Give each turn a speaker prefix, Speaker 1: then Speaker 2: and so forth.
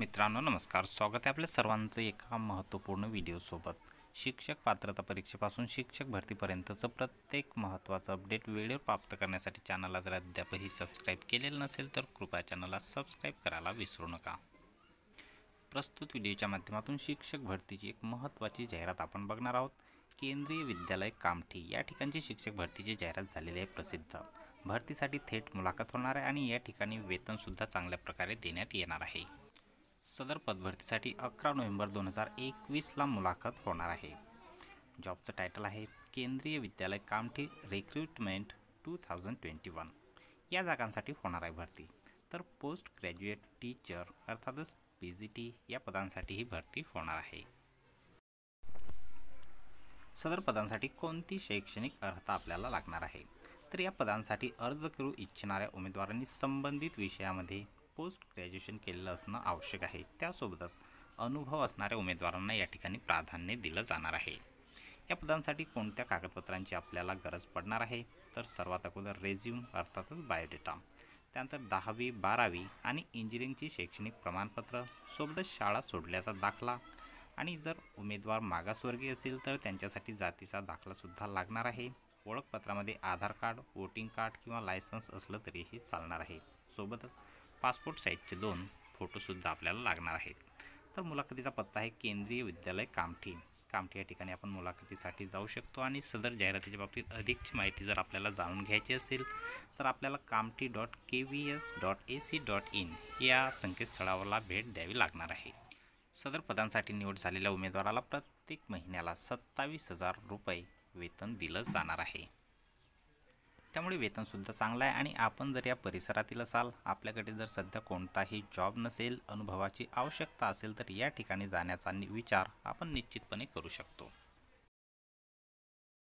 Speaker 1: मित्रांनो नमस्कार स्वागत आहे आपल्या सर्वांचं एका महत्त्वपूर्ण व्हिडिओसोबत शिक्षक पात्रता परीक्षेपासून शिक्षक भरतीपर्यंतचं प्रत्येक महत्त्वाचं अपडेट वेळेवर प्राप्त करण्यासाठी चॅनलला जर अद्यापही सबस्क्राईब केलेलं नसेल तर कृपया चॅनलला सबस्क्राईब करायला विसरू नका प्रस्तुत व्हिडिओच्या माध्यमातून शिक्षक भरतीची एक महत्त्वाची जाहिरात आपण बघणार आहोत केंद्रीय विद्यालय कामठी या ठिकाणची शिक्षक भरतीची जाहिरात झालेली आहे प्रसिद्ध भरतीसाठी थेट मुलाखत होणार आहे आणि या ठिकाणी वेतनसुद्धा चांगल्या प्रकारे देण्यात येणार आहे सदर पदभरतीसाठी अकरा नोव्हेंबर दोन हजार एकवीसला मुलाखत होणार आहे जॉबचं टायटल आहे Kendriya Vidyalaya Kamthi recruitment two thousand twenty one या जागांसाठी होणार आहे भरती तर पोस्ट ग्रॅज्युएट टीचर अर्थातच पी जी टी या पदांसाठी ही भरती होणार आहे सदर पदांसाठी कोणती शैक्षणिक अर्हता आपल्याला लागणार आहे तर या पदांसाठी अर्ज करू इच्छिणाऱ्या उमेदवारांनी संबंधित विषयामध्ये पोस्ट ग्रॅज्युएशन केलेलं असणं आवश्यक आहे त्यासोबतच अनुभव असणाऱ्या उमेदवारांना या ठिकाणी प्राधान्य दिलं जाणार आहे या पदांसाठी कोणत्या कागदपत्रांची आपल्याला गरज पडणार आहे तर सर्वात अगोदर रेझ्युम अर्थातच बायोडेटा त्यानंतर दहावी बारावी आणि इंजिनिअरिंगची शैक्षणिक प्रमाणपत्र सोबतच शाळा सोडल्याचा दाखला आणि जर उमेदवार मागासवर्गीय असेल तर त्यांच्यासाठी जातीचा दाखलासुद्धा लागणार आहे ओळखपत्रामध्ये आधार कार्ड वोटिंग कार्ड किंवा लायसन्स असलं तरीही चालणार आहे सोबतच पासपोर्ट साईजचे दोन फोटोसुद्धा आपल्याला लागणार आहेत तर मुलाखतीचा पत्ता आहे केंद्रीय विद्यालय कामठी कामठी या ठिकाणी आपण मुलाखतीसाठी जाऊ शकतो आणि सदर जाहिरातीच्या बाबतीत अधिकची माहिती जर आपल्याला जाणून घ्यायची असेल तर आपल्याला Kamthi dot K V S dot A C dot in या संकेतस्थळावरला भेट द्यावी लागणार आहे सदर पदांसाठी निवड झालेल्या उमेदवाराला प्रत्येक महिन्याला सत्तावीस हजार रुपये वेतन दिलं जाणार आहे त्यामुळे वेतनसुद्धा चांगलं आहे आणि आपण जर या परिसरातील असाल आपल्याकडे जर सध्या कोणताही जॉब नसेल अनुभवाची आवश्यकता असेल तर या ठिकाणी जाण्याचा विचार आपण निश्चितपणे करू शकतो